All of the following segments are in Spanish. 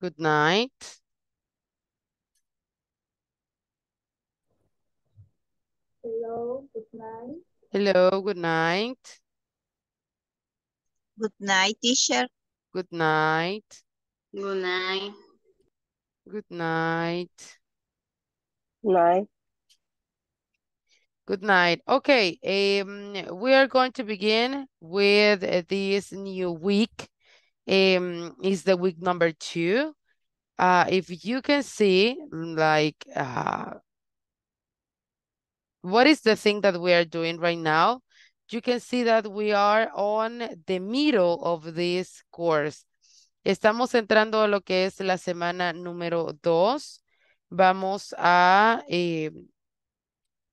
Good night. Hello, good night. Hello, good night. Good night, teacher. Good night. Good night. Good night. Night. Good night. Okay, um, we are going to begin with this new week um, is the week number two. Uh, if you can see, mm, like, uh, what is the thing that we are doing right now? You can see that we are on the middle of this course. Estamos entrando a lo que es la semana número dos. Vamos a, eh,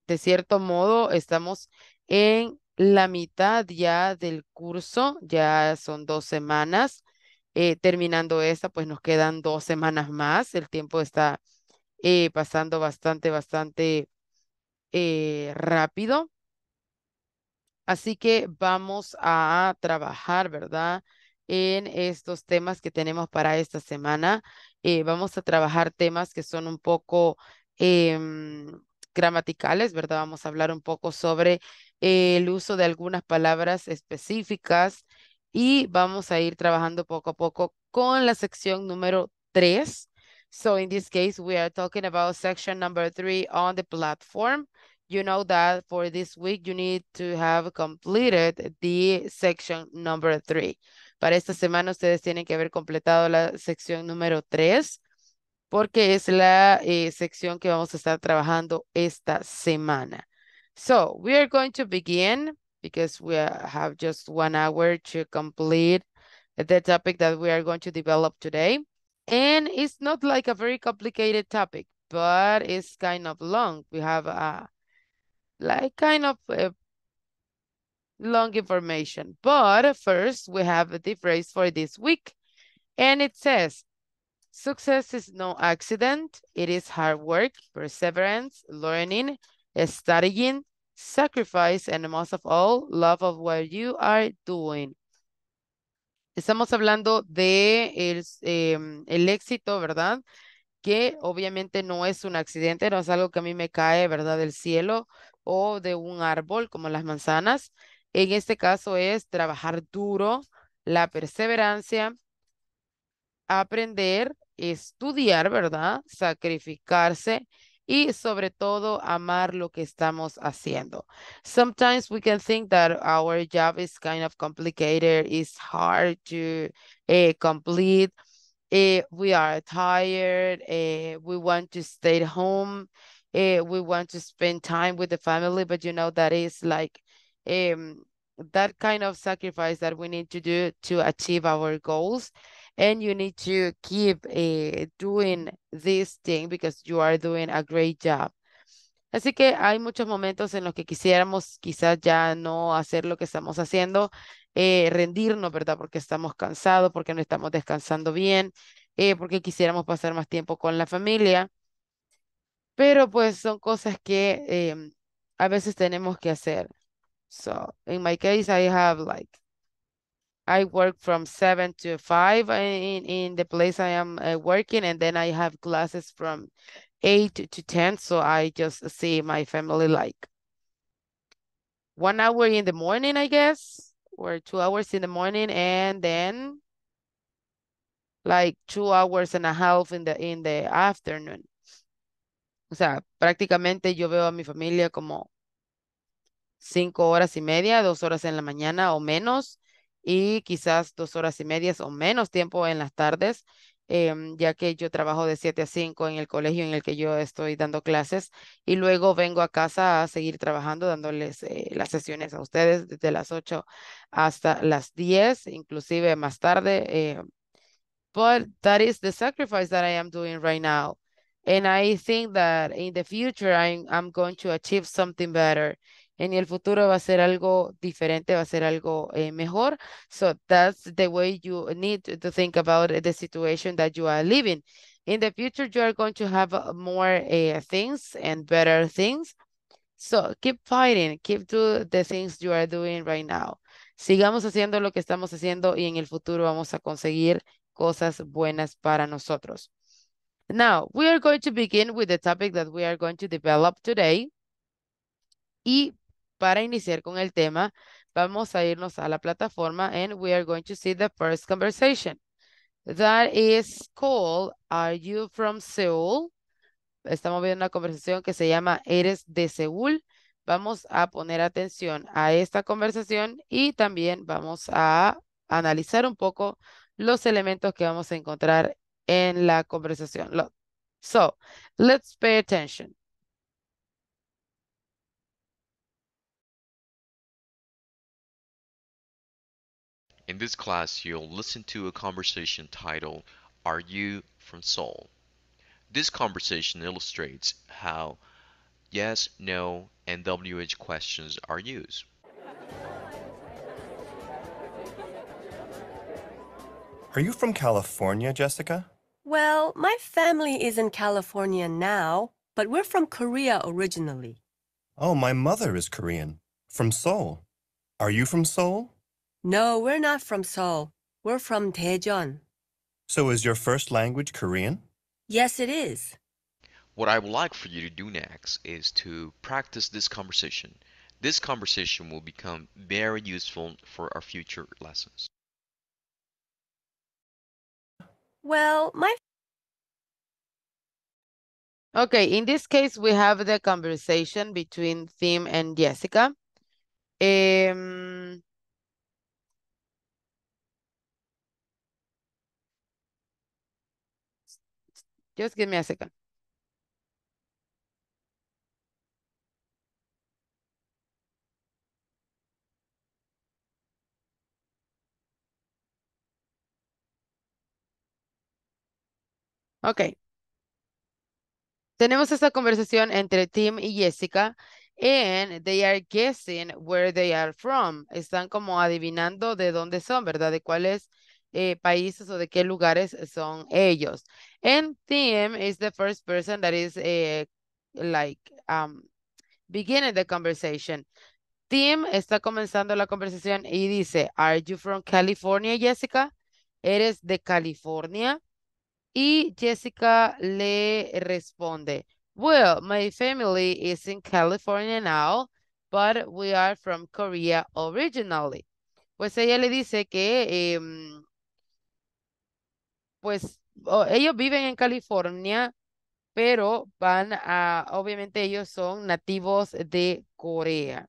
de cierto modo, estamos en la mitad ya del curso, ya son dos semanas. Eh, terminando esta, pues nos quedan dos semanas más. El tiempo está eh, pasando bastante, bastante eh, rápido. Así que vamos a trabajar, ¿verdad? En estos temas que tenemos para esta semana. vamos a trabajar temas que son un poco em, gramaticales, ¿verdad? Vamos a hablar un poco sobre el uso de algunas palabras específicas y vamos a ir trabajando poco a poco con la sección número 3. So in this case, we are talking about section number three on the platform. You know that for this week, you need to have completed the section number 3. Para esta semana ustedes tienen que haber completado la sección número 3 porque es la eh, sección que vamos a estar trabajando esta semana. So we are going to begin because we have just one hour to complete the topic that we are going to develop today. And it's not like a very complicated topic, but it's kind of long. We have a uh, like kind of uh, long information. But first, we have the phrase for this week. And it says, success is no accident. It is hard work, perseverance, learning, studying, sacrifice, and most of all, love of what you are doing. Estamos hablando de em, el éxito, ¿verdad? Que obviamente no es un accidente, no es algo que a mí me cae, ¿verdad? Del cielo o de un árbol como las manzanas. En este caso es trabajar duro, la perseverancia, aprender, estudiar, ¿verdad? Sacrificarse y sobre todo amar lo que estamos haciendo. Sometimes we can think that our job is kind of complicated, it's hard to uh, complete. Uh, we are tired, uh, we want to stay home, we want to spend time with the family, but you know that is like um, that kind of sacrifice that we need to do to achieve our goals. and you need to keep eh, doing this thing because you are doing a great job. Así que hay muchos momentos en los que quisiéramos quizás ya no hacer lo que estamos haciendo, eh, rendirnos, ¿verdad? Porque estamos cansados, porque no estamos descansando bien, eh, porque quisiéramos pasar más tiempo con la familia. Pero pues son cosas que em, a veces tenemos que hacer. So, in my case, I have like I work from seven to five in, in the place I am uh, working, and then I have classes from eight to 10. So I just see my family like one hour in the morning, I guess, or two hours in the morning, and then like two hours and a half in the, in the afternoon. O sea, prácticamente yo veo a mi familia como cinco horas y media, dos horas en la mañana o menos y quizás dos horas y medias o menos tiempo en las tardes, em, ya que yo trabajo de 7 a 5 en el colegio en el que yo estoy dando clases y luego vengo a casa a seguir trabajando dándoles eh, las sesiones a ustedes desde las 8 hasta las 10, inclusive más tarde. Pero em, but that is the sacrifice that I am doing right now. And I think that in the future, I'm, I'm going to achieve something better en el futuro va a ser algo diferente, va a ser algo eh, mejor. So that's the way you need to think about eh, the situation that you are living. In the future, you are going to have uh, more eh, things and better things. So keep fighting, keep doing the things you are doing right now. Sigamos haciendo lo que estamos haciendo y en el futuro vamos a conseguir cosas buenas para nosotros. Now, we are going to begin with the topic that we are going to develop today para iniciar con el tema, vamos a irnos a la plataforma and we are going to see the first conversation. That is called, are you from Seoul? Estamos viendo una conversación que se llama, ¿eres de Seúl? Vamos a poner atención a esta conversación y también vamos a analizar un poco los elementos que vamos a encontrar en la conversación. So, let's pay attention. In this class, you'll listen to a conversation titled, Are You from Seoul? This conversation illustrates how yes, no, and WH questions are used. Are you from California, Jessica? Well, my family is in California now, but we're from Korea originally. Oh, my mother is Korean, from Seoul. Are you from Seoul? No, we're not from Seoul. We're from Daejeon. So is your first language Korean? Yes, it is. What I would like for you to do next is to practice this conversation. This conversation will become very useful for our future lessons. Well, my Okay, in this case, we have the conversation between Tim and Jessica. Um, Just give me a second. Ok. Tenemos esta conversación entre Tim y Jessica and they are guessing where they are from. Están como adivinando de dónde son, ¿verdad? De cuál es eh, países o de qué lugares eh, son ellos. And Tim is the first person that is eh, like um, beginning the conversation. Tim está comenzando la conversación y dice, Are you from California, Jessica? ¿Eres de California? Y Jessica le responde, Well, my family is in California now, but we are from Korea originally. Pues ella le dice que em, pues ellos viven en California, pero van a, obviamente ellos son nativos de Corea.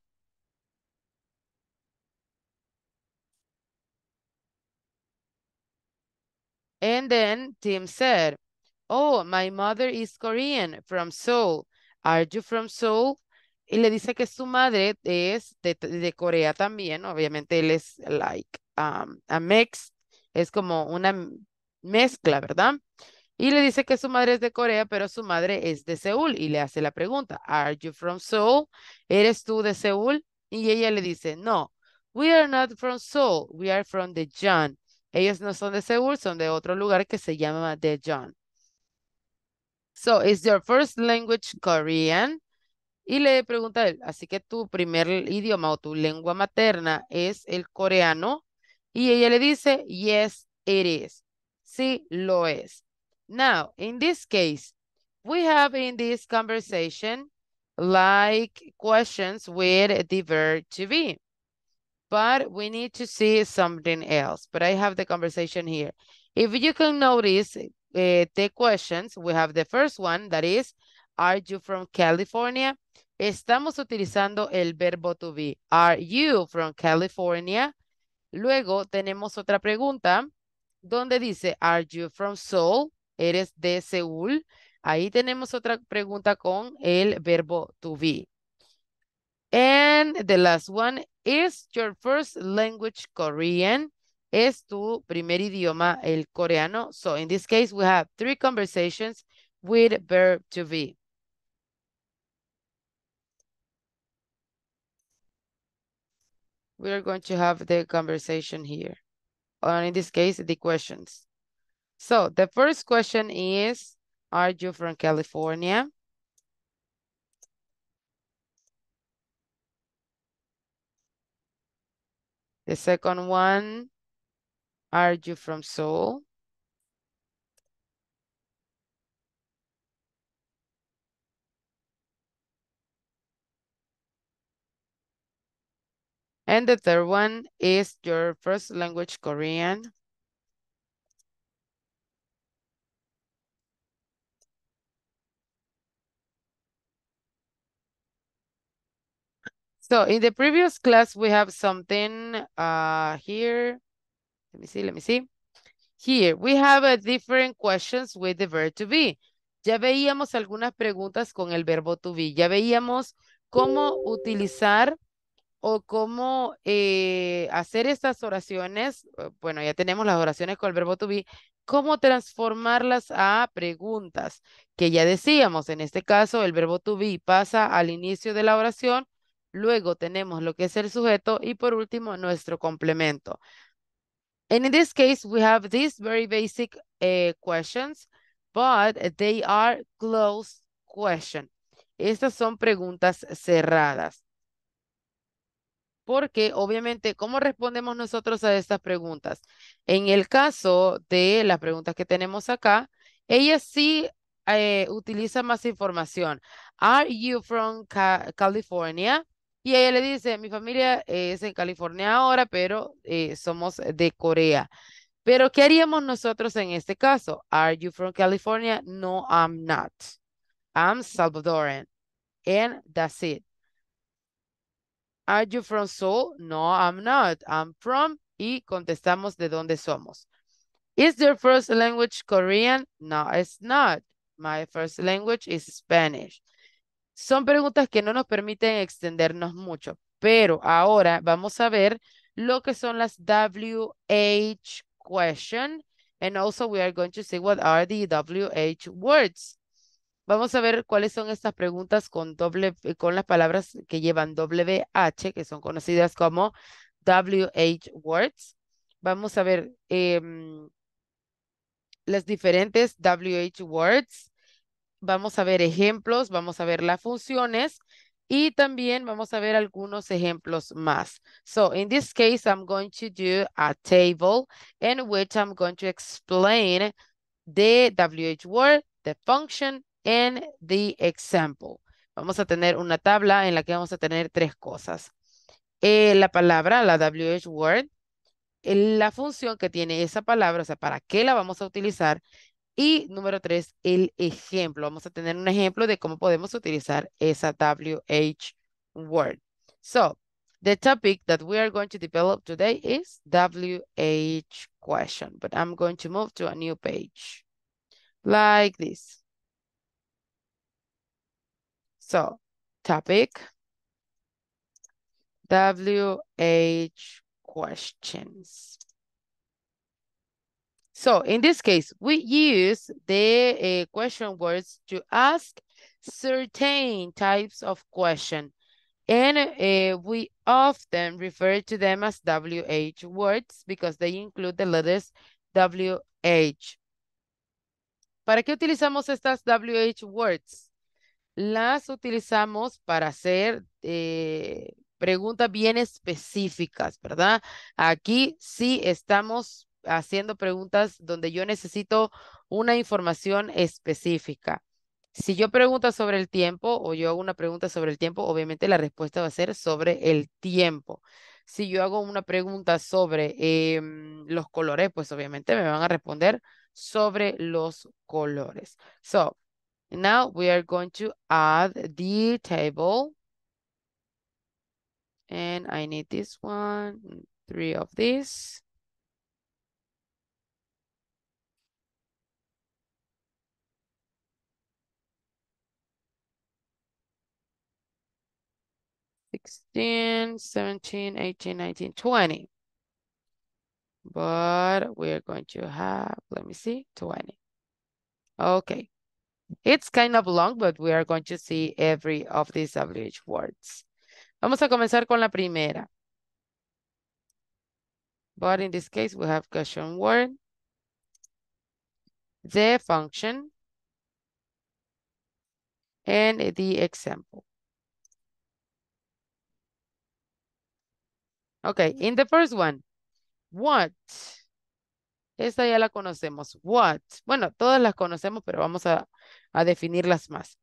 And then Tim said, oh, my mother is Korean from Seoul. Are you from Seoul? Y le dice que su madre es de, Corea también. Obviamente él es like um, a mix. Es como una mezcla, ¿verdad? Y le dice que su madre es de Corea, pero su madre es de Seúl. Y le hace la pregunta, ¿Are you from Seoul? ¿Eres tú de Seúl? Y ella le dice, no, we are not from Seoul, we are from Daejeon. Ellos no son de Seúl, son de otro lugar que se llama Daejeon. So, is your first language Korean? Y le pregunta él, así que tu primer idioma o tu lengua materna es el coreano. Y ella le dice, yes, it is. Sí lo es. Now, in this case, we have in this conversation like questions with the verb to be. But we need to see something else. But I have the conversation here. If you can notice uh, the questions, we have the first one that is, are you from California? Estamos utilizando el verbo to be. Are you from California? Luego tenemos otra pregunta donde dice, are you from Seoul? ¿Eres de Seúl? Ahí tenemos otra pregunta con el verbo to be. And the last one, is your first language Korean? ¿Es tu primer idioma el coreano? So in this case, we have three conversations with verb to be. We are going to have the conversation here or in this case, the questions. So the first question is, are you from California? The second one, are you from Seoul? And the third one is your first language, Korean. So in the previous class, we have something uh, here. Let me see, let me see. Here, we have a uh, different questions with the verb to be. Ya veíamos algunas preguntas con el verbo to be. Ya veíamos cómo utilizar o cómo eh, hacer estas oraciones, eh, bueno, ya tenemos las oraciones con el verbo to be, cómo transformarlas a preguntas, que ya decíamos, en este caso el verbo to be pasa al inicio de la oración, luego tenemos lo que es el sujeto y por último nuestro complemento. And in this case, we have these very basic eh, questions, but they are closed question. Estas son preguntas cerradas. Porque obviamente, ¿cómo respondemos nosotros a estas preguntas? En el caso de las preguntas que tenemos acá, ella sí eh, utiliza más información. Are you from California? Y ella le dice, mi familia es en California ahora, pero eh, somos de Corea. Pero, ¿qué haríamos nosotros en este caso? Are you from California? No, I'm not. I'm Salvadoran. And that's it. Are you from Seoul? No, I'm not. I'm from. Y contestamos de dónde somos. Is your first language Korean? No, it's not. My first language is Spanish. Son preguntas que no nos permiten extendernos mucho, pero ahora vamos a ver lo que son las WH question and also we are going to see what are the WH words. Vamos a ver cuáles son estas preguntas con doble, eh, con las palabras que llevan WH, que son conocidas como WH words. Vamos a ver em, las diferentes WH words. Vamos a ver ejemplos, vamos a ver las funciones y también vamos a ver algunos ejemplos más. So in this case, I'm going to do a table in which I'm going to explain the WH word, the function, in the example. Vamos a tener una tabla en la que vamos a tener tres cosas. Eh, la palabra, la WH word, eh, la función que tiene esa palabra, o sea, para qué la vamos a utilizar. Y número tres, el ejemplo. Vamos a tener un ejemplo de cómo podemos utilizar esa WH word. So, the topic that we are going to develop today is WH question, but I'm going to move to a new page like this. So topic, WH questions. So in this case, we use the uh, question words to ask certain types of question. And uh, we often refer to them as WH words because they include the letters WH. ¿Para qué utilizamos estas WH words? las utilizamos para hacer eh, preguntas bien específicas, ¿verdad? Aquí sí estamos haciendo preguntas donde yo necesito una información específica. Si yo pregunto sobre el tiempo o yo hago una pregunta sobre el tiempo, obviamente la respuesta va a ser sobre el tiempo. Si yo hago una pregunta sobre em, los colores, pues obviamente me van a responder sobre los colores. So, Now we are going to add the table. And I need this one, three of these. Sixteen, seventeen, eighteen, nineteen, twenty. But we're going to have, let me see, 20. Okay. It's kind of long, but we are going to see every of these average words. Vamos a comenzar con la primera. But in this case, we have question word, the function, and the example. Okay, in the first one, what Esta ya la conocemos. What? Bueno, todas las conocemos, pero vamos a, a definirlas más.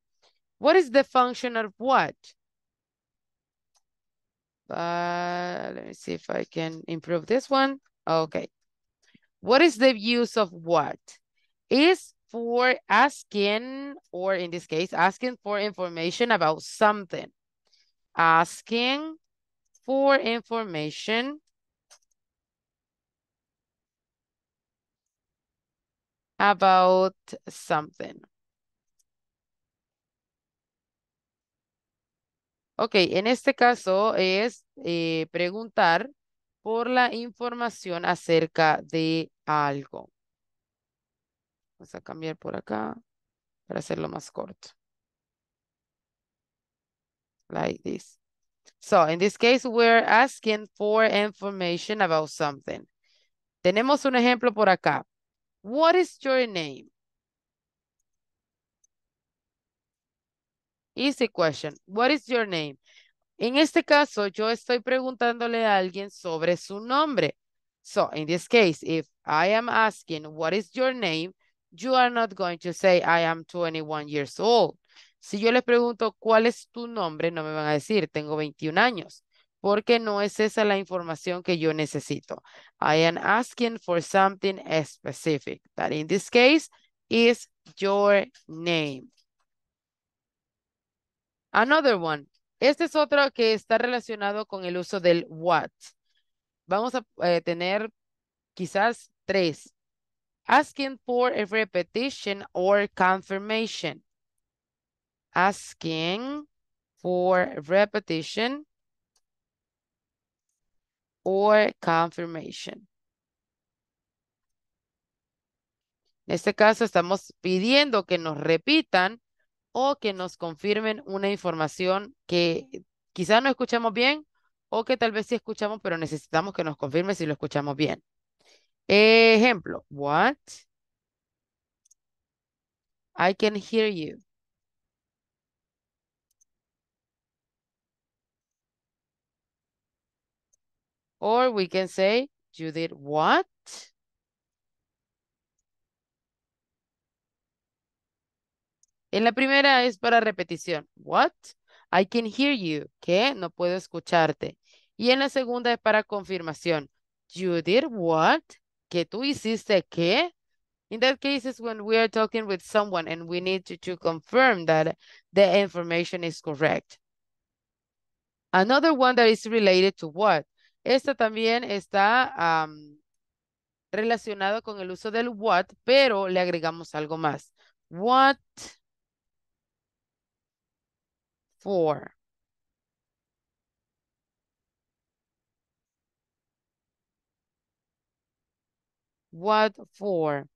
What is the function of what? Uh, let me see if I can improve this one. Okay. What is the use of what? Is for asking, or in this case, asking for information about something. Asking for information about something. Ok, en este caso es eh, preguntar por la información acerca de algo. Vamos a cambiar por acá para hacerlo más corto. Like this. So, in this case, we're asking for information about something. Tenemos un ejemplo por acá. What is your name? Easy question. What is your name? En este caso, yo estoy preguntándole a alguien sobre su nombre. So, in this case, if I am asking, what is your name? You are not going to say, I am 21 years old. Si yo les pregunto, ¿cuál es tu nombre? No me van a decir, tengo 21 años porque no es esa la información que yo necesito. I am asking for something specific, that in this case is your name. Another one. Este es otro que está relacionado con el uso del what. Vamos a eh, tener quizás tres. Asking for a repetition or confirmation. Asking for repetition or confirmation. En este caso estamos pidiendo que nos repitan o que nos confirmen una información que quizás no escuchamos bien o que tal vez sí escuchamos, pero necesitamos que nos confirme si lo escuchamos bien. Ejemplo, what? I can hear you. Or we can say, you did what? En la primera es para repetición. What? I can hear you. ¿Qué? No puedo escucharte. Y en la segunda es para confirmación. You did what? ¿Que tú hiciste qué? In that case is when we are talking with someone and we need to, to confirm that the information is correct. Another one that is related to what? Esta también está relacionada relacionado con el uso del what, pero le agregamos algo más. What for? What for?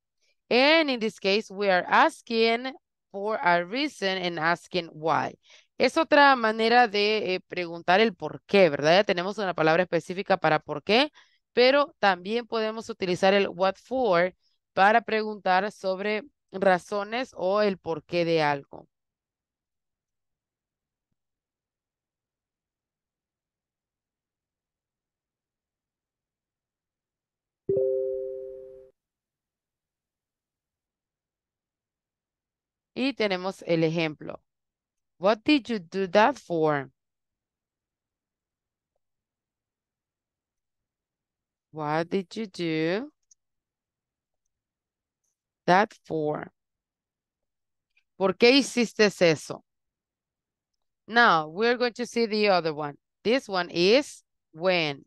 And in this case, we are asking for a reason and asking why. Es otra manera de eh, preguntar el por qué, ¿verdad? Ya tenemos una palabra específica para por qué, pero también podemos utilizar el what for para preguntar sobre razones o el por qué de algo. Y tenemos el ejemplo. What did you do that for? What did you do that for? ¿Por qué hiciste eso? Now, we're going to see the other one. This one is when.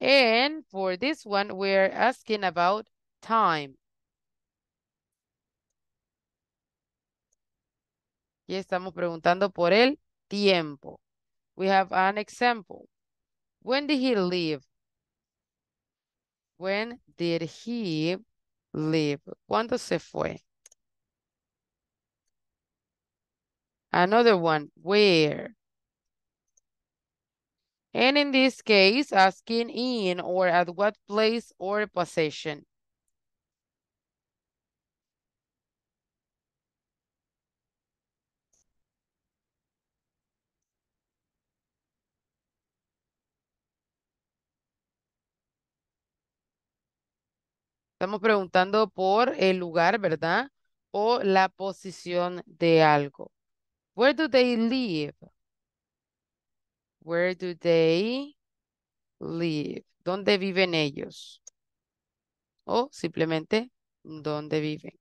And for this one, we're asking about time. estamos preguntando por el tiempo. We have an example. When did he leave? When did he leave? ¿Cuándo se fue? Another one, where? And in this case, asking in or at what place or possession. Estamos preguntando por el lugar, ¿verdad? O la posición de algo. Where do they live? Where do they live? ¿Dónde viven ellos? O simplemente, ¿dónde viven?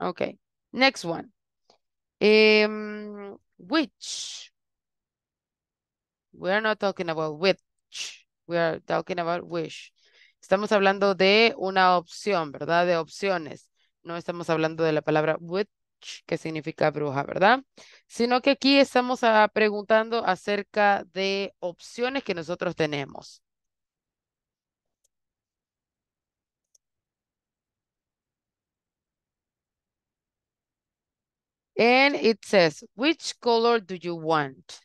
Okay, next one. Em, which? We are not talking about which. We are talking about which. Estamos hablando de una opción, ¿verdad? De opciones. No estamos hablando de la palabra which, que significa bruja, ¿verdad? Sino que aquí estamos ah, preguntando acerca de opciones que nosotros tenemos. And it says, which color do you want?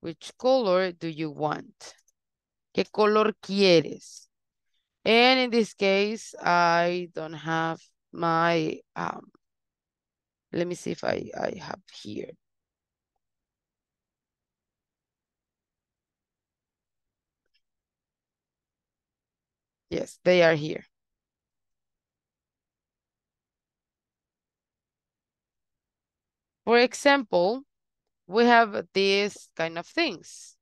Which color do you want? ¿Qué color quieres? And in this case, I don't have my, um, let me see if I, I have here. Yes, they are here. For example, we have these kind of things,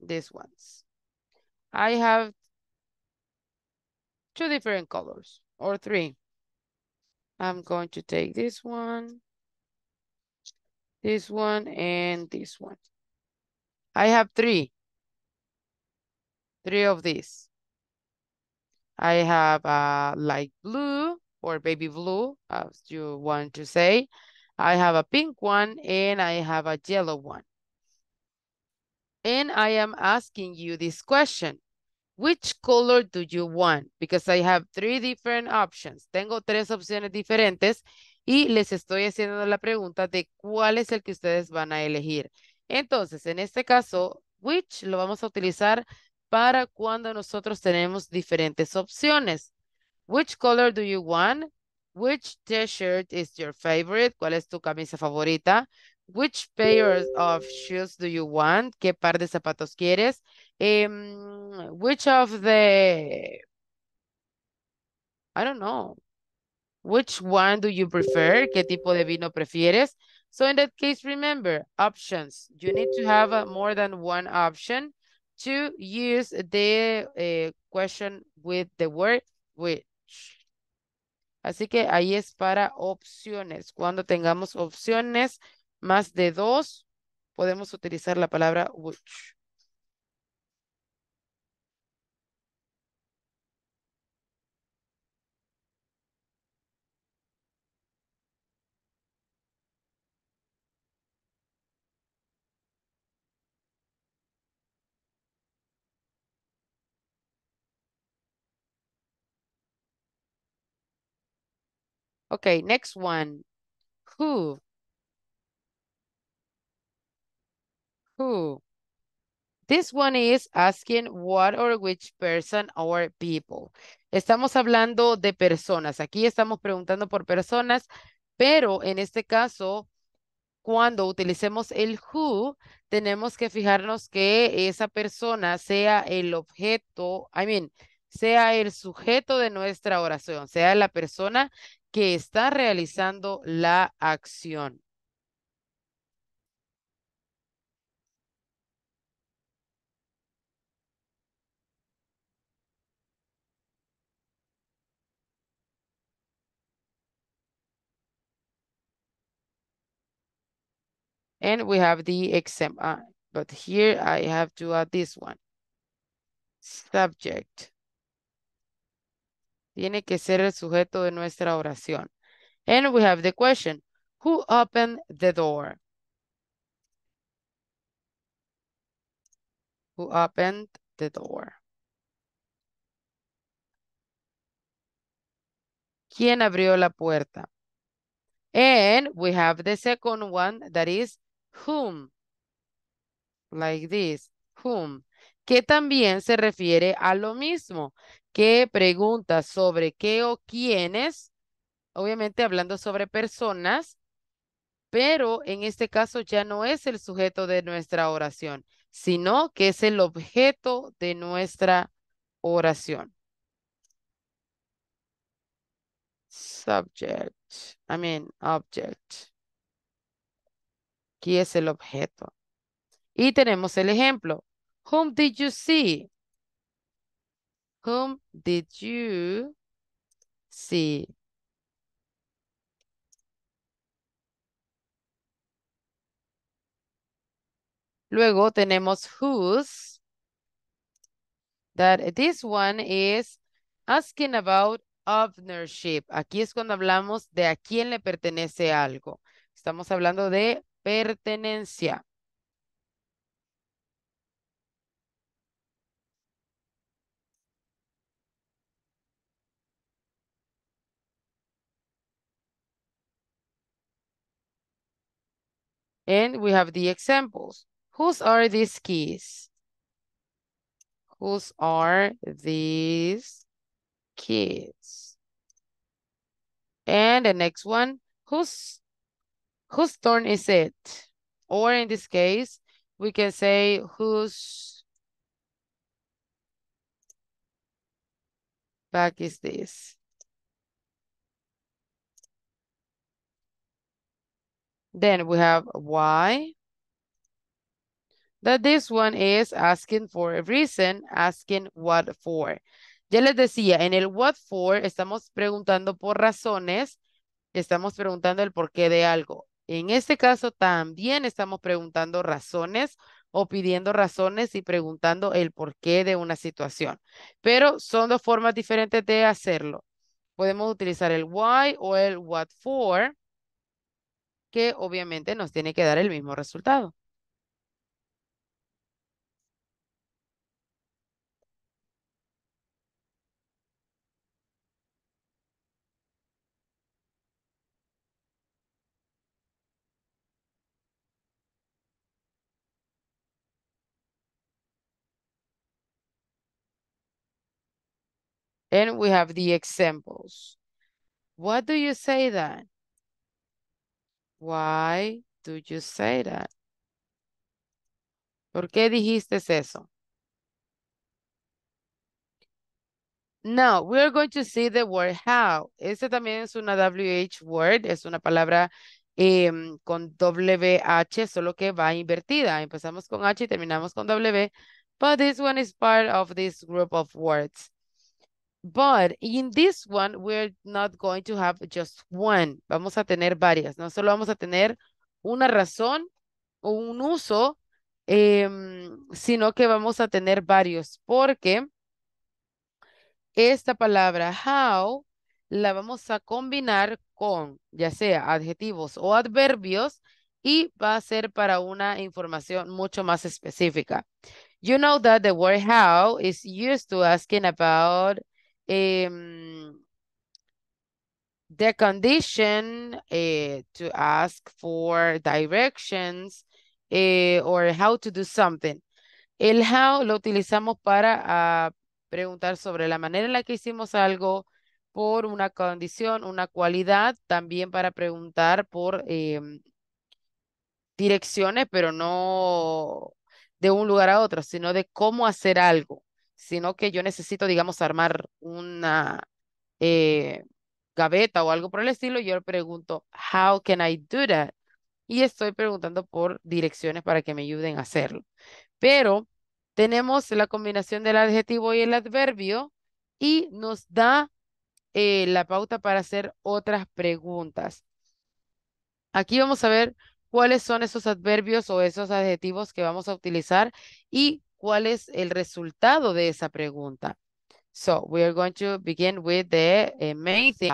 these ones. I have two different colors or three. I'm going to take this one, this one, and this one. I have three, three of these. I have a uh, light blue or baby blue, as you want to say. I have a pink one and I have a yellow one. And I am asking you this question. Which color do you want? Because I have three different options. Tengo tres opciones diferentes y les estoy haciendo la pregunta de cuál es el que ustedes van a elegir. Entonces, en este caso, which lo vamos a utilizar para cuando nosotros tenemos diferentes opciones. Which color do you want? Which t-shirt is your favorite? ¿Cuál es tu camisa favorita? Which pair of shoes do you want? ¿Qué par de zapatos quieres? Um, which of the... I don't know. Which one do you prefer? ¿Qué tipo de vino prefieres? So in that case, remember, options. You need to have uh, more than one option to use the uh, question with the word with. Así que ahí es para opciones. Cuando tengamos opciones, más de dos, podemos utilizar la palabra which. Okay, next one. Who? Who? This one is asking what or which person or people. Estamos hablando de personas. Aquí estamos preguntando por personas, pero en este caso, cuando utilicemos el who, tenemos que fijarnos que esa persona sea el objeto, I mean, sea el sujeto de nuestra oración, sea la persona que está realizando la acción. And we have the exam, uh, but here I have to add this one. Subject. Tiene que ser el sujeto de nuestra oración. And we have the question, who opened the door? Who opened the door? ¿Quién abrió la puerta? And we have the second one that is whom. Like this, whom. Que también se refiere a lo mismo. ¿Qué pregunta sobre qué o quiénes, obviamente hablando sobre personas, pero en este caso ya no es el sujeto de nuestra oración, sino que es el objeto de nuestra oración. Subject, I mean object. Aquí es el objeto. Y tenemos el ejemplo. Whom did you see? Whom did you see? Luego tenemos whose. That this one is asking about ownership. Aquí es cuando hablamos de a quién le pertenece algo. Estamos hablando de pertenencia. And we have the examples. Whose are these keys? Whose are these keys? And the next one, whose whose turn is it? Or in this case, we can say whose back is this? Then we have why. That this one is asking for a reason, asking what for. Ya les decía, en el what for estamos preguntando por razones, estamos preguntando el porqué de algo. En este caso también estamos preguntando razones o pidiendo razones y preguntando el porqué de una situación. Pero son dos formas diferentes de hacerlo. Podemos utilizar el why o el what for que obviamente nos tiene que dar el mismo resultado. And we have the examples. What do you say then? Why do you say that? ¿Por qué dijiste eso? Now, are going to see the word how. Este también es una WH word, es una palabra em, con WH, solo que va invertida. Empezamos con H y terminamos con W, but this one is part of this group of words. But in this one, we're not going to have just one. Vamos a tener varias, no solo vamos a tener una razón o un uso, em, sino que vamos a tener varios, porque esta palabra how la vamos a combinar con ya sea adjetivos o adverbios y va a ser para una información mucho más específica. You know that the word how is used to asking about Em, the condition eh, to ask for directions eh, or how to do something. El how lo utilizamos para ah, preguntar sobre la manera en la que hicimos algo, por una condición, una cualidad, también para preguntar por em, direcciones, pero no de un lugar a otro, sino de cómo hacer algo sino que yo necesito, digamos, armar una eh, gaveta o algo por el estilo, yo le pregunto, how can I do that? Y estoy preguntando por direcciones para que me ayuden a hacerlo. Pero tenemos la combinación del adjetivo y el adverbio y nos da eh, la pauta para hacer otras preguntas. Aquí vamos a ver cuáles son esos adverbios o esos adjetivos que vamos a utilizar y cuál es el resultado de esa pregunta. So we are going to begin with the uh, main thing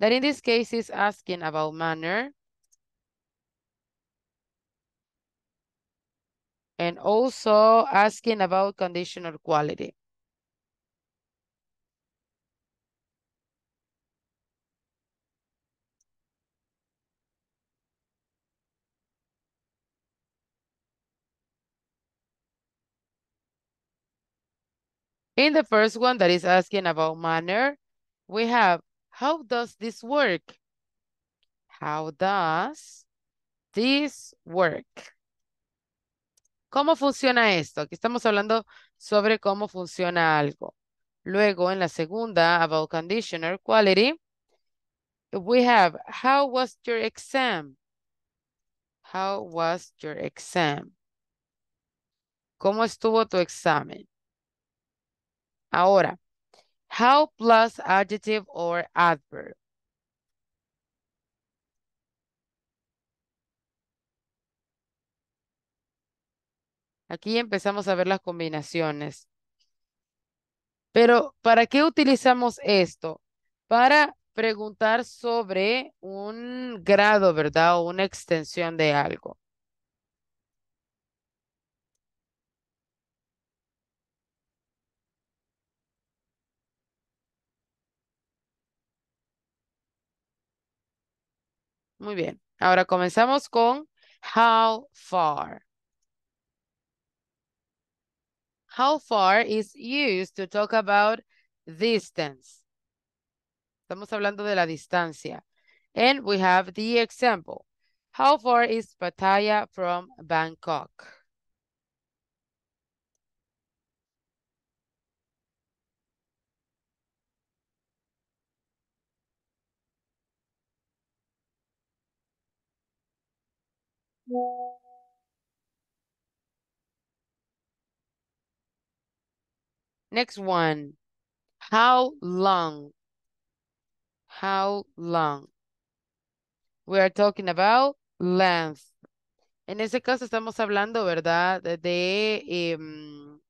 that in this case is asking about manner and also asking about conditional quality. In the first one that is asking about manner, we have, how does this work? How does this work? ¿Cómo funciona esto? Aquí estamos hablando sobre cómo funciona algo. Luego, en la segunda, about conditioner quality, we have, how was your exam? How was your exam? ¿Cómo estuvo tu examen? Ahora, how plus adjective or adverb. Aquí empezamos a ver las combinaciones. Pero, ¿para qué utilizamos esto? Para preguntar sobre un grado, ¿verdad? O una extensión de algo. Muy bien. Ahora comenzamos con how far. How far is used to talk about distance. Estamos hablando de la distancia. And we have the example. How far is Pattaya from Bangkok? Next one. How long? How long? We are talking about length. En ese caso estamos hablando, ¿verdad? De, em,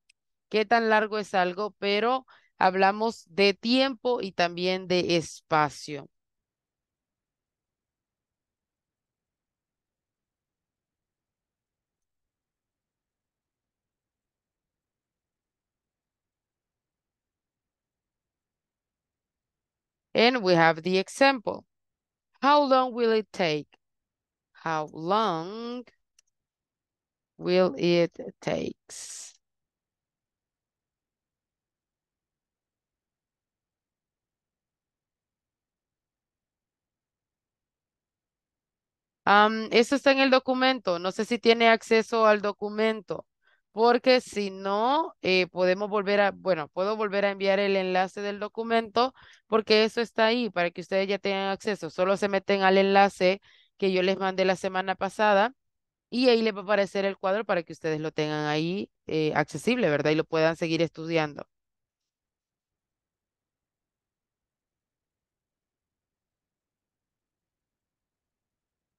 qué tan largo es algo, pero hablamos de tiempo y también de espacio. And we have the example. How long will it take? How long will it takes? Um, eso está en el documento. No sé si tiene acceso al documento. porque si no, eh, podemos volver a, bueno, puedo volver a enviar el enlace del documento porque eso está ahí para que ustedes ya tengan acceso. Solo se meten al enlace que yo les mandé la semana pasada y ahí les va a aparecer el cuadro para que ustedes lo tengan ahí eh, accesible, ¿verdad? Y lo puedan seguir estudiando.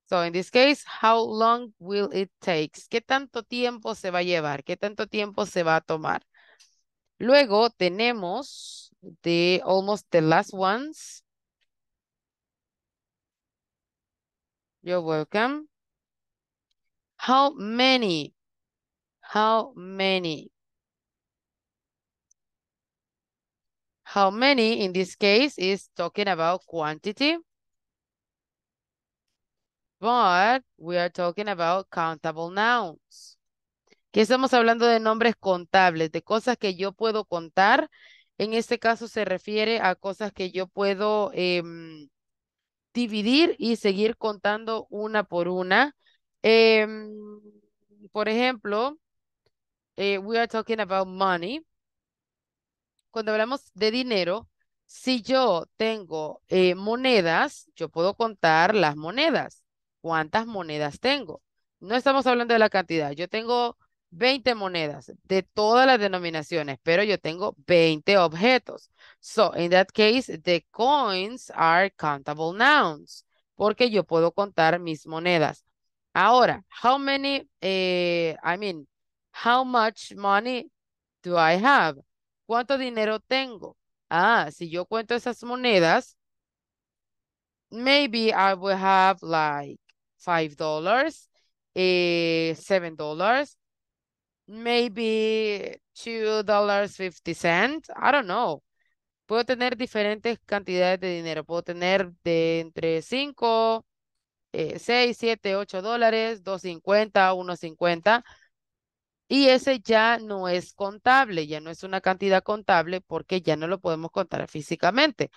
So in this case, how long will it take? ¿Qué tanto tiempo se va a llevar? ¿Qué tanto tiempo se va a tomar? Luego tenemos the almost the last ones. You're welcome. How many? How many? How many in this case is talking about quantity. But we are talking about countable nouns. Que estamos hablando de nombres contables, de cosas que yo puedo contar. En este caso se refiere a cosas que yo puedo em, dividir y seguir contando una por una. Em, por ejemplo, eh, we are talking about money. Cuando hablamos de dinero, si yo tengo eh, monedas, yo puedo contar las monedas cuántas monedas tengo. No estamos hablando de la cantidad. Yo tengo 20 monedas de todas las denominaciones, pero yo tengo 20 objetos. So, in that case, the coins are countable nouns, porque yo puedo contar mis monedas. Ahora, how many, eh, I mean, how much money do I have? ¿Cuánto dinero tengo? Ah, si yo cuento esas monedas, maybe I will have like $5, $7, eh, maybe $2.50. I don't know. Puedo tener diferentes cantidades de dinero. Puedo tener de entre 5, 6, 7, 8 dólares, 2.50, 1.50. Y ese ya no es contable, ya no es una cantidad contable porque ya no lo podemos contar físicamente.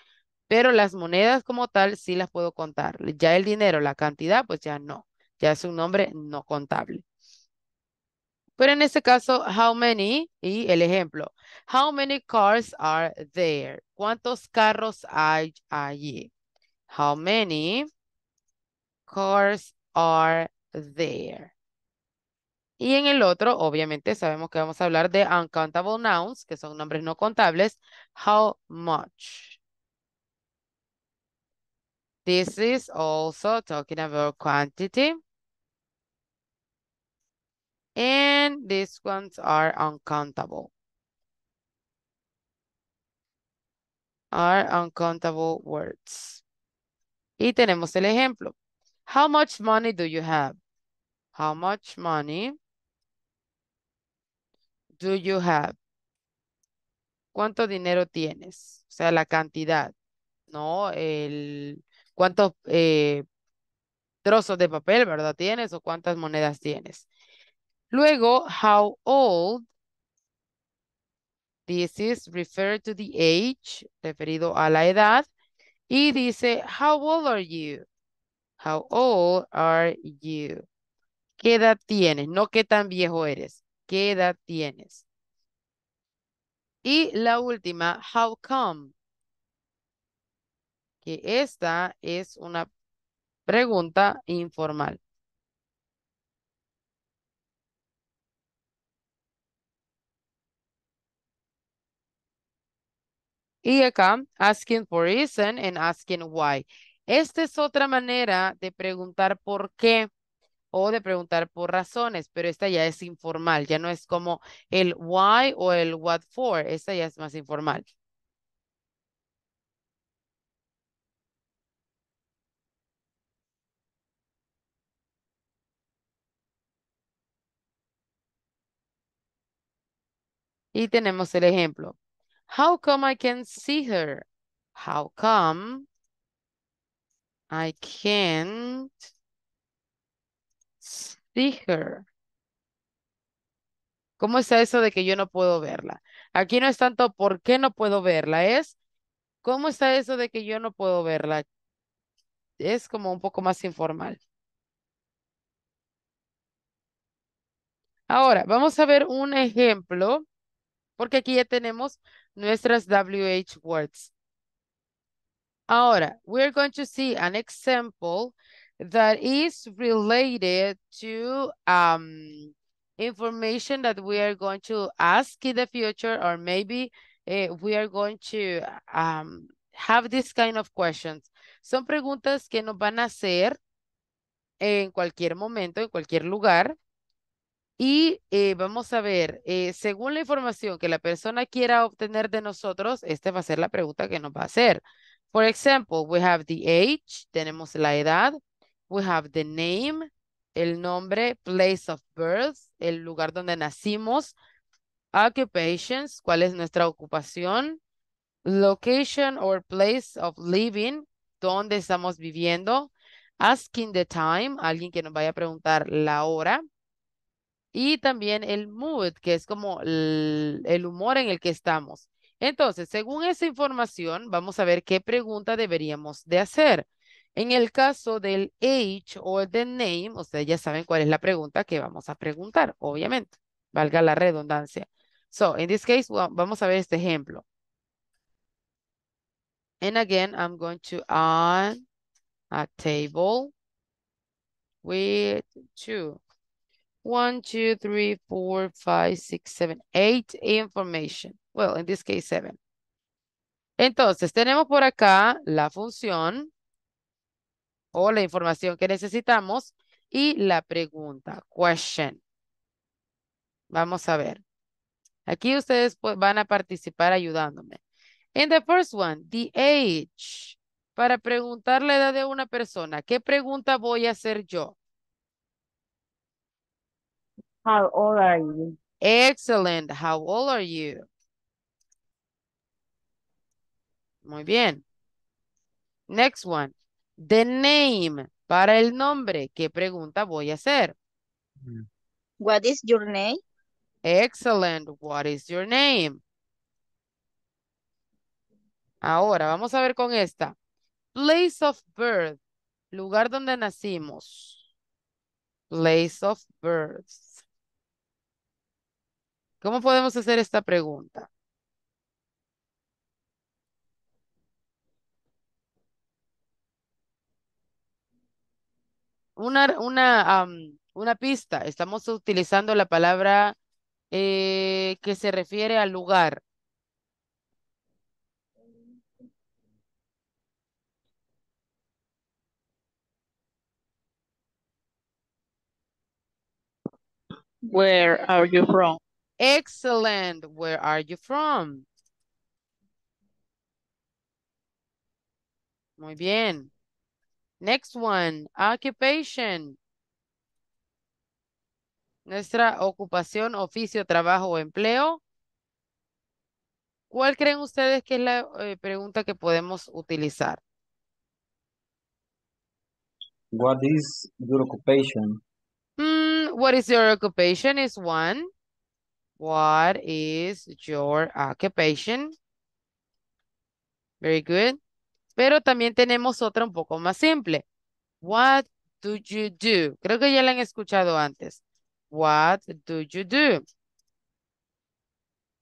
Pero las monedas como tal sí las puedo contar. Ya el dinero, la cantidad, pues ya no. Ya es un nombre no contable. Pero en este caso, how many, y el ejemplo, how many cars are there? ¿Cuántos carros hay allí? How many cars are there? Y en el otro, obviamente, sabemos que vamos a hablar de uncountable nouns, que son nombres no contables. How much? This is also talking about quantity. And these ones are uncountable. Are uncountable words. Y tenemos el ejemplo. How much money do you have? How much money do you have? ¿Cuánto dinero tienes? O sea, la cantidad, ¿no? El, cuántos eh, trozos de papel, ¿verdad? Tienes o cuántas monedas tienes. Luego, how old. This is referred to the age, referido a la edad. Y dice, how old are you? How old are you? ¿Qué edad tienes? No qué tan viejo eres. ¿Qué edad tienes? Y la última, how come? esta es una pregunta informal. Y acá, asking for reason and asking why. Esta es otra manera de preguntar por qué o de preguntar por razones, pero esta ya es informal, ya no es como el why o el what for, esta ya es más informal. Y tenemos el ejemplo. How come I can see her? How come I can't see her? ¿Cómo está eso de que yo no puedo verla? Aquí no es tanto por qué no puedo verla, es cómo está eso de que yo no puedo verla. Es como un poco más informal. Ahora, vamos a ver un ejemplo Porque aquí ya tenemos nuestras WH words. Ahora, we're going to see an example that is related to um, information that we are going to ask in the future, or maybe uh, we are going to um, have this kind of questions. Son preguntas que nos van a hacer en cualquier momento, en cualquier lugar, Y eh, vamos a ver, eh, según la información que la persona quiera obtener de nosotros, esta va a ser la pregunta que nos va a hacer. Por ejemplo, we have the age, tenemos la edad. We have the name, el nombre, place of birth, el lugar donde nacimos. Occupations, cuál es nuestra ocupación. Location or place of living, dónde estamos viviendo. Asking the time, alguien que nos vaya a preguntar la hora y también el mood, que es como el, humor en el que estamos. Entonces, según esa información, vamos a ver qué pregunta deberíamos de hacer. En el caso del age o the name, ustedes ya saben cuál es la pregunta que vamos a preguntar, obviamente, valga la redundancia. So, in this case, vamos a ver este ejemplo. And again, I'm going to add a table with two one, two, three, four, five, six, seven, eight information. Well, in this case, seven. Entonces, tenemos por acá la función o la información que necesitamos y la pregunta, question. Vamos a ver. Aquí ustedes van a participar ayudándome. In the first one, the age. Para preguntar la edad de una persona, ¿qué pregunta voy a hacer yo? How old are you? Excellent. How old are you? Muy bien. Next one. The name. Para el nombre, ¿qué pregunta voy a hacer? What is your name? Excellent. What is your name? Ahora, vamos a ver con esta. Place of birth. Lugar donde nacimos. Place of birth. ¿Cómo podemos hacer esta pregunta? Una, una, una pista, estamos utilizando la palabra eh, que se refiere al lugar. Where are you from? Excellent. Where are you from? Muy bien. Next one, occupation. Nuestra ocupación, oficio, trabajo o empleo. ¿Cuál creen ustedes que es la eh, pregunta que podemos utilizar? What is your occupation? Mm, what is your occupation is one. What is your occupation? Very good. Pero también tenemos otra un poco más simple. What do you do? Creo que ya la han escuchado antes. What do you do?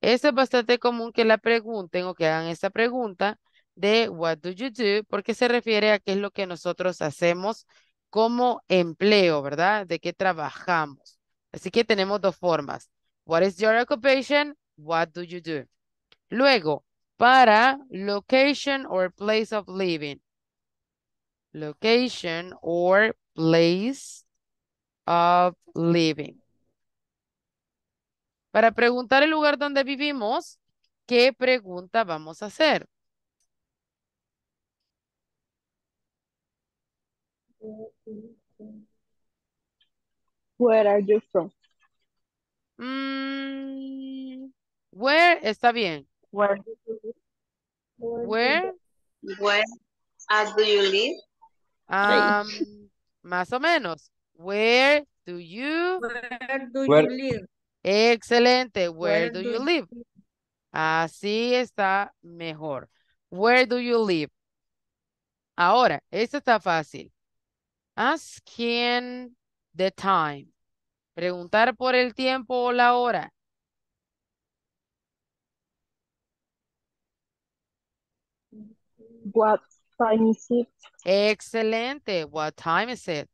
Eso es bastante común que la pregunten o que hagan esta pregunta de what do you do, porque se refiere a qué es lo que nosotros hacemos como empleo, ¿verdad? De qué trabajamos. Así que tenemos dos formas. What is your occupation? What do you do? Luego, para location or place of living. Location or place of living. Para preguntar el lugar donde vivimos, ¿qué pregunta vamos a hacer? Where are you from? Mm, where está bien. Where. Where. Where uh, do you live? Um, más o menos. Where do you? Where do you live? Excelente. Where, do, do, you live? Así está mejor. Where do you live? Ahora, esto está fácil. Ask Asking the time. Preguntar por el tiempo o la hora. What time is it? Excelente. What time is it?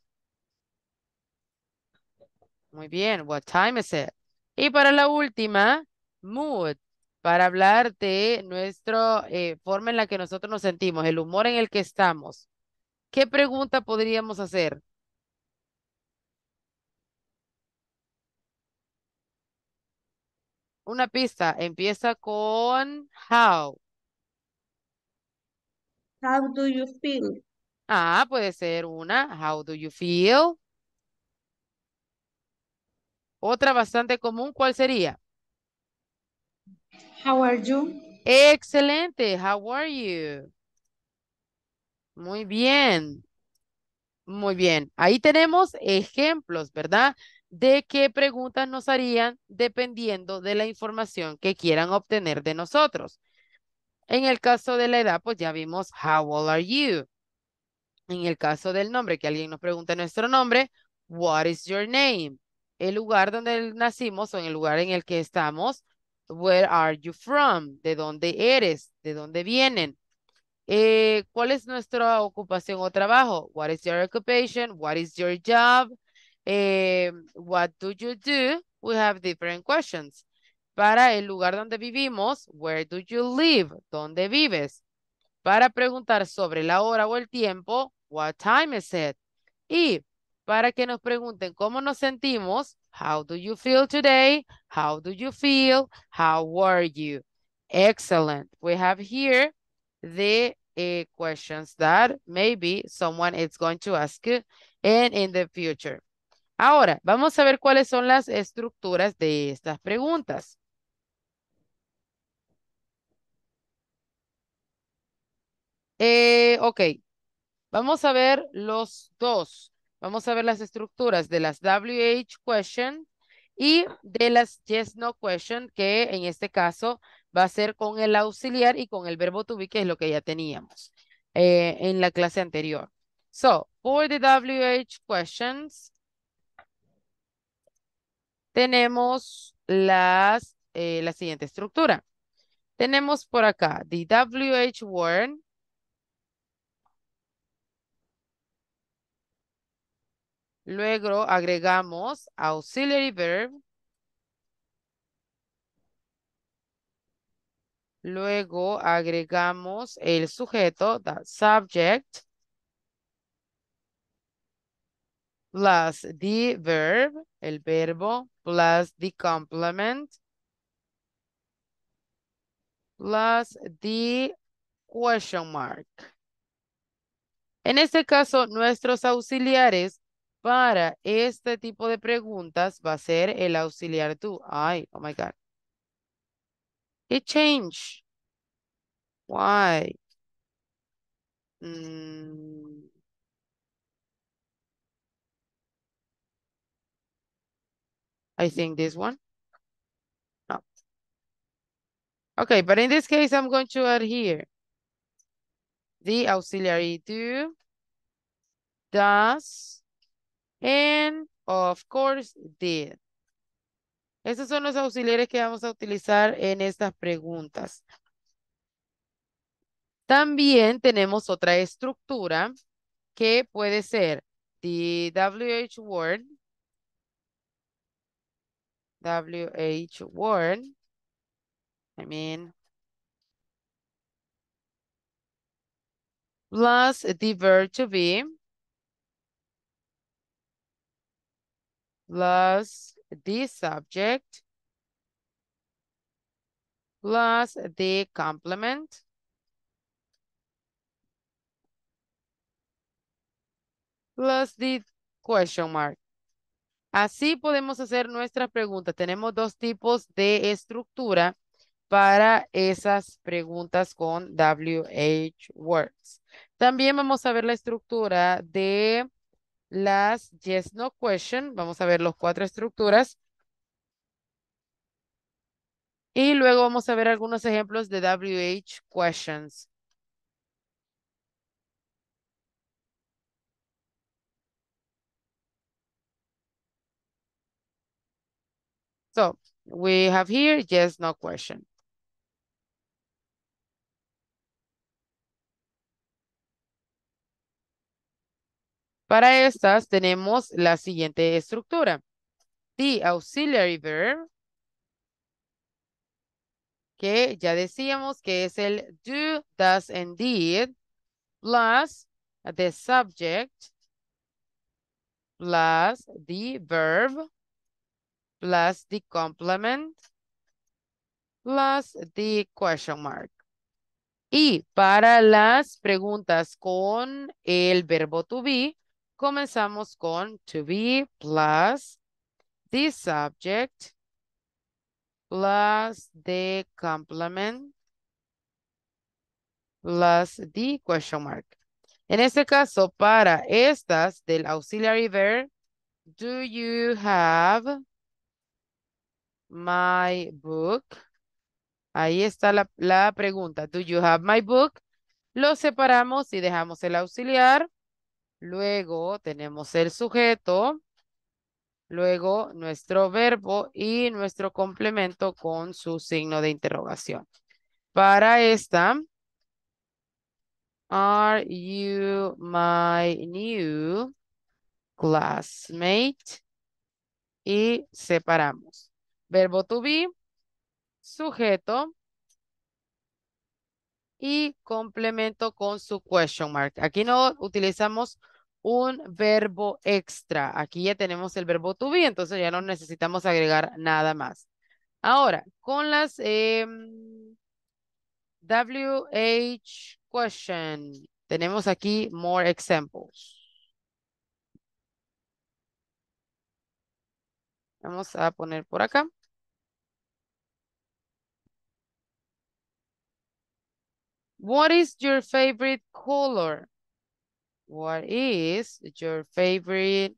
Muy bien. What time is it? Y para la última, mood. Para hablar de nuestra eh, forma en la que nosotros nos sentimos, el humor en el que estamos. ¿Qué pregunta podríamos hacer? Una pista, empieza con how. How do you feel? Ah, puede ser una, how do you feel? Otra bastante común, ¿cuál sería? How are you? Excelente, how are you? Muy bien, muy bien. Ahí tenemos ejemplos, ¿verdad? de qué preguntas nos harían dependiendo de la información que quieran obtener de nosotros. En el caso de la edad, pues ya vimos how old are you. En el caso del nombre, que alguien nos pregunta nuestro nombre, what is your name? El lugar donde nacimos o en el lugar en el que estamos, where are you from? ¿De dónde eres? ¿De dónde vienen? Eh, ¿Cuál es nuestra ocupación o trabajo? What is your occupation? What is your job? eh, what do you do? We have different questions. Para el lugar donde vivimos, where do you live? ¿Dónde vives? Para preguntar sobre la hora o el tiempo, what time is it? Y para que nos pregunten cómo nos sentimos, how do you feel today? How do you feel? How were you? Excellent. We have here the uh, questions that maybe someone is going to ask you eh, and in the future. Ahora, vamos a ver cuáles son las estructuras de estas preguntas. Eh, ok, vamos a ver los dos. Vamos a ver las estructuras de las WH questions y de las yes no question que en este caso va a ser con el auxiliar y con el verbo to be que es lo que ya teníamos eh, en la clase anterior. So, for the WH questions, tenemos las, eh, la siguiente estructura. Tenemos por acá the WH word. Luego agregamos auxiliary verb. Luego agregamos el sujeto, the subject, plus the verb el verbo plus the complement plus the question mark. En este caso, nuestros auxiliares para este tipo de preguntas va a ser el auxiliar tú. Ay, oh my God. It changed. Why? Mm. I think this one. No. Okay, but in this case, I'm going to add here the auxiliary do, does, and of course did. Esos son los auxiliares que vamos a utilizar en estas preguntas. También tenemos otra estructura que puede ser the WH word, WH word. I mean, plus the verb to be, plus the subject, plus the complement, plus the question mark. Así podemos hacer nuestras preguntas. Tenemos dos tipos de estructura para esas preguntas con WH words. También vamos a ver la estructura de las yes no question. Vamos a ver las cuatro estructuras. Y luego vamos a ver algunos ejemplos de WH questions. So we have here, yes, no question. Para estas tenemos la siguiente estructura. The auxiliary verb, que ya decíamos que es el do, does, and did, plus the subject, plus the verb, plus the complement plus the question mark. Y para las preguntas con el verbo to be, comenzamos con to be plus the subject plus the complement plus the question mark. En este caso, para estas del auxiliary verb, do you have my book? Ahí está la, la pregunta. Do you have my book? Lo separamos y dejamos el auxiliar. Luego tenemos el sujeto. Luego nuestro verbo y nuestro complemento con su signo de interrogación. Para esta, Are you my new classmate? Y separamos verbo to be, sujeto y complemento con su question mark. Aquí no utilizamos un verbo extra. Aquí ya tenemos el verbo to be, entonces ya no necesitamos agregar nada más. Ahora, con las em, WH question, tenemos aquí more examples. Vamos a poner por acá. What is your favorite color? What is your favorite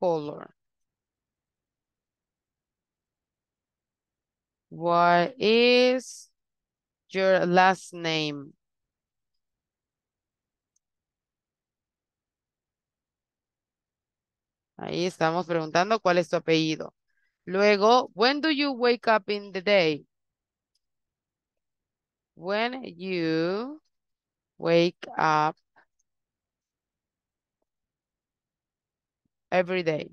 color? What is your last name? Ahí estamos preguntando cuál es tu apellido. Luego, when do you wake up in the day? When you wake up every day.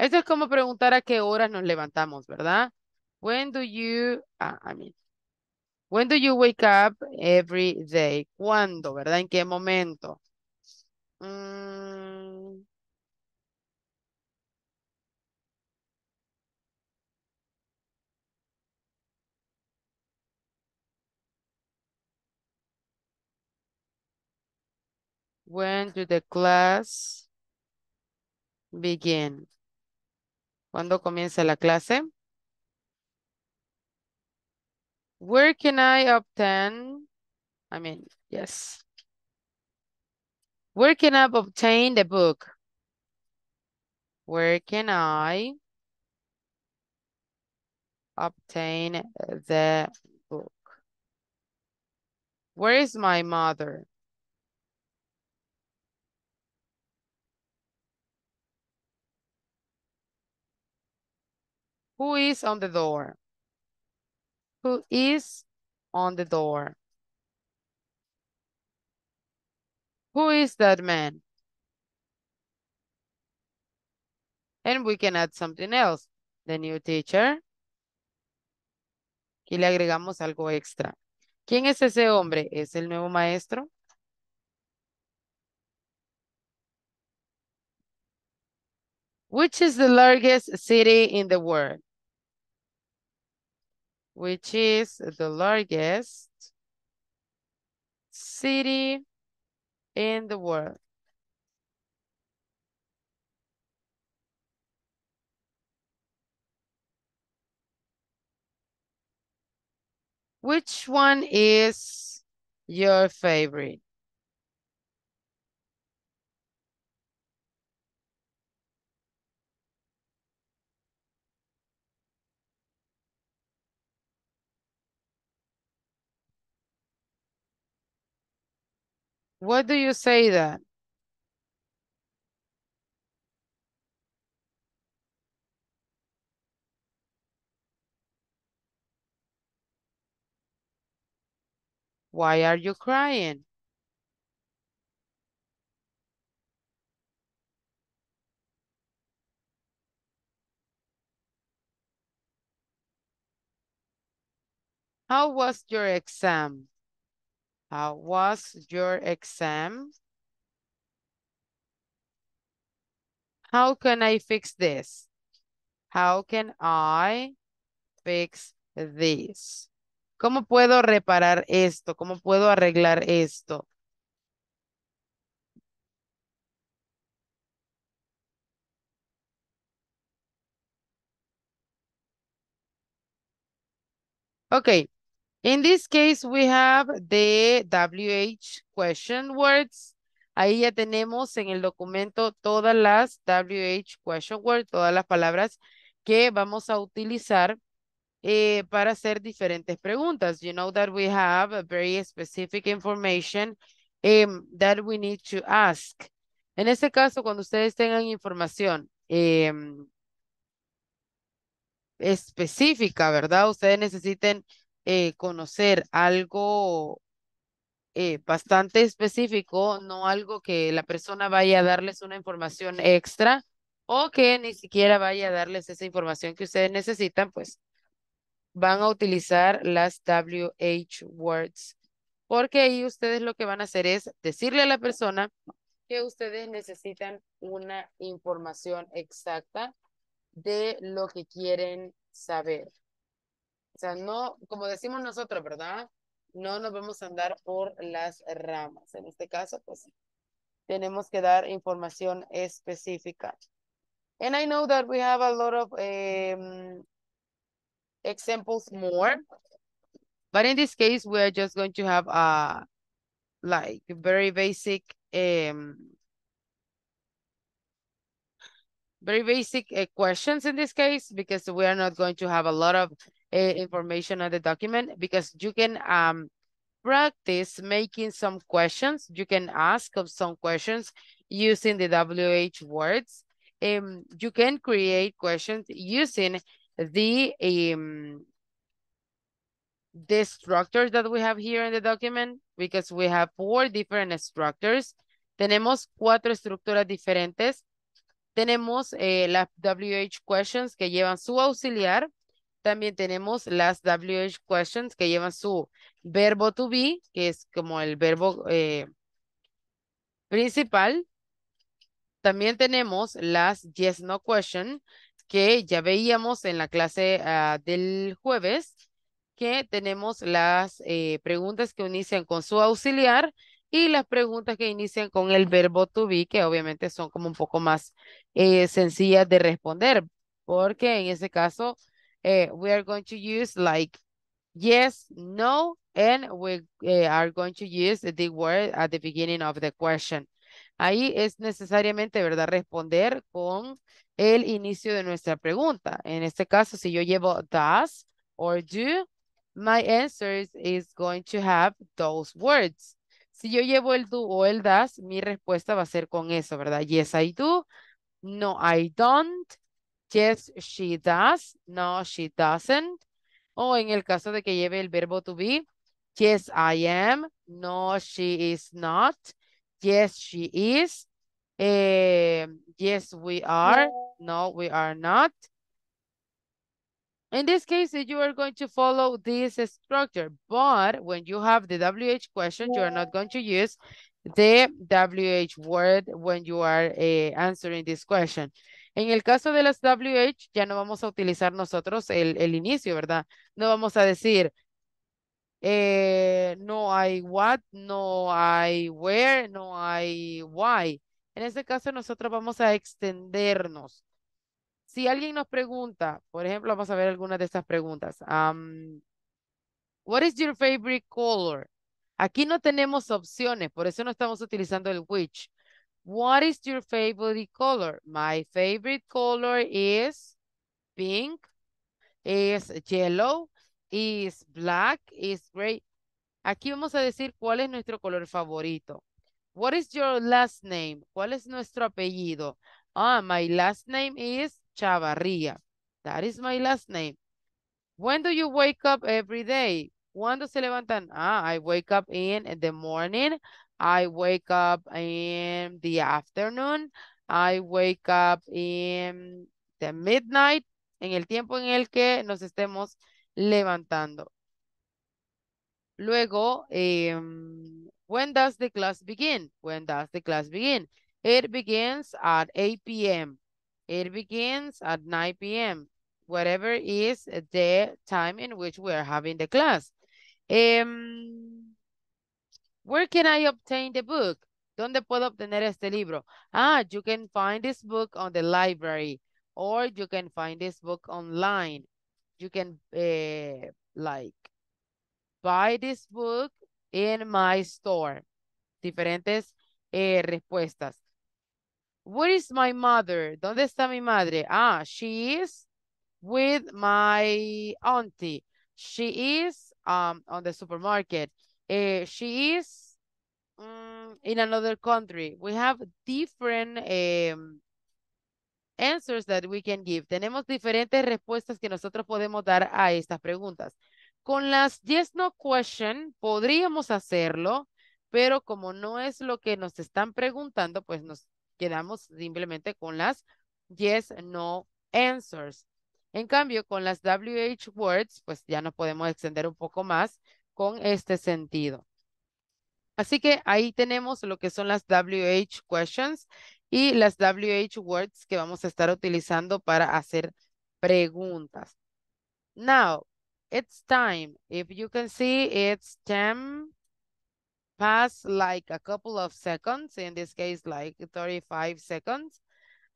eso es como preguntar a qué horas nos levantamos, ¿verdad? When do you, ah, I mean, When do you wake up every day? ¿Cuándo, verdad? ¿En qué momento? Mm. When do the class begin? ¿Cuándo comienza la clase? Where can I obtain, I mean, yes. Where can I obtain the book? Where can I obtain the book? Where is my mother? Who is on the door? is on the door? Who is that man? And we can add something else. The new teacher. Y le agregamos algo extra. ¿Quién es ese hombre? ¿Es el nuevo maestro? Which is the largest city in the world? which is the largest city in the world. Which one is your favorite? What do you say that? Why are you crying? How was your exam? How was your exam? How can I fix this? How can I fix this? ¿Cómo puedo reparar esto? ¿Cómo puedo arreglar esto? Okay, In this case, we have the WH question words. Ahí ya tenemos en el documento todas las WH question words, todas las palabras que vamos a utilizar eh, para hacer diferentes preguntas. You know that we have a very specific information em, that we need to ask. En este caso, cuando ustedes tengan información em, específica, ¿verdad? Ustedes necesiten eh, conocer algo eh, bastante específico, no algo que la persona vaya a darles una información extra o que ni siquiera vaya a darles esa información que ustedes necesitan, pues van a utilizar las WH words, porque ahí ustedes lo que van a hacer es decirle a la persona que ustedes necesitan una información exacta de lo que quieren saber. O sea, no, como decimos nosotros, ¿verdad? No nos vamos a andar por las ramas. En este caso, pues tenemos que dar información específica. And I know that we have a lot of um, examples more, but in this case, we're just going to have a like very basic, um, very basic uh, questions in this case, because we are not going to have a lot of Eh, information on the document because you can um, practice making some questions. You can ask of some questions using the WH words. Um, you can create questions using the um, the structures that we have here in the document because we have four different structures. Tenemos cuatro estructuras diferentes. Tenemos eh, las WH questions que llevan su auxiliar. También tenemos las WH questions que llevan su verbo to be, que es como el verbo eh, principal. También tenemos las yes no question que ya veíamos en la clase ah, del jueves que tenemos las eh, preguntas que inician con su auxiliar y las preguntas que inician con el verbo to be, que obviamente son como un poco más eh, sencillas de responder, porque en ese caso uh, we are going to use like yes, no, and we uh, are going to use the word at the beginning of the question. Ahí es necesariamente, ¿verdad? Responder con el inicio de nuestra pregunta. En este caso, si yo llevo does or do, my answer is going to have those words. Si yo llevo el do o el does, mi respuesta va a ser con eso, ¿verdad? Yes, I do. No, I don't. Yes, she does. No, she doesn't. O en el caso de que lleve el verbo to be. Yes, I am. No, she is not. Yes, she is. Eh, yes, we are. No, we are not. In this case, you are going to follow this structure, but when you have the WH question, you are not going to use the WH word when you are uh, answering this question. En el caso de las WH, ya no vamos a utilizar nosotros el, inicio, ¿verdad? No vamos a decir, eh, no hay what, no hay where, no hay why. En ese caso nosotros vamos a extendernos. Si alguien nos pregunta, por ejemplo, vamos a ver algunas de estas preguntas. what is your favorite color? Aquí no tenemos opciones, por eso no estamos utilizando el which. What is your favorite color? My favorite color is pink, is yellow, is black, is gray. Aquí vamos a decir cuál es nuestro color favorito. What is your last name? ¿Cuál es nuestro apellido? Ah, my last name is Chavarría. That is my last name. When do you wake up every day? ¿Cuándo se levantan? Ah, I wake up in the morning. I wake up in the afternoon. I wake up in the midnight. En el tiempo en el que nos estemos levantando. Luego, eh, when does the class begin? When does the class begin? It begins at 8 p.m. It begins at 9 p.m. Whatever is the time in which we are having the class. Um, where can I obtain the book? ¿Dónde puedo obtener este libro? Ah, you can find this book on the library or you can find this book online. You can uh, like buy this book in my store. Diferentes eh, respuestas. Where is my mother? ¿Dónde está mi madre? Ah, she is with my auntie. She is um, on the supermarket. Eh, she is mm, in another country. We have different em, answers that we can give. Tenemos diferentes respuestas que nosotros podemos dar a estas preguntas. Con las yes no question podríamos hacerlo, pero como no es lo que nos están preguntando, pues nos quedamos simplemente con las yes no answers. En cambio, con las WH words, pues ya nos podemos extender un poco más con este sentido. Así que ahí tenemos lo que son las WH questions y las WH words que vamos a estar utilizando para hacer preguntas. Now, it's time. If you can see, it's time past like a couple of seconds, in this case like 35 seconds.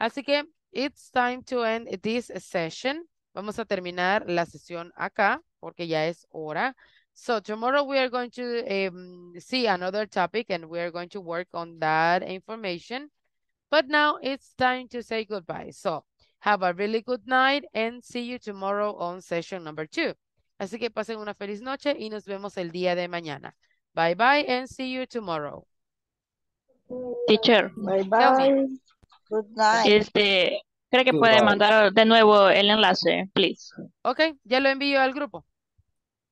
Así que it's time to end this session. Vamos a terminar la sesión acá porque ya es hora. So tomorrow we are going to um, see another topic and we are going to work on that information. But now it's time to say goodbye. So have a really good night and see you tomorrow on session number two. Así que pasen una feliz noche y nos vemos el día de mañana. Bye bye and see you tomorrow. Teacher. Bye bye. Good night. Este, creo que puede mandar de nuevo el enlace, please. Ok, ya lo envío al grupo.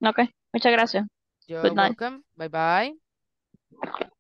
Okay. Muchas gracias. You're Good night. welcome. Bye bye.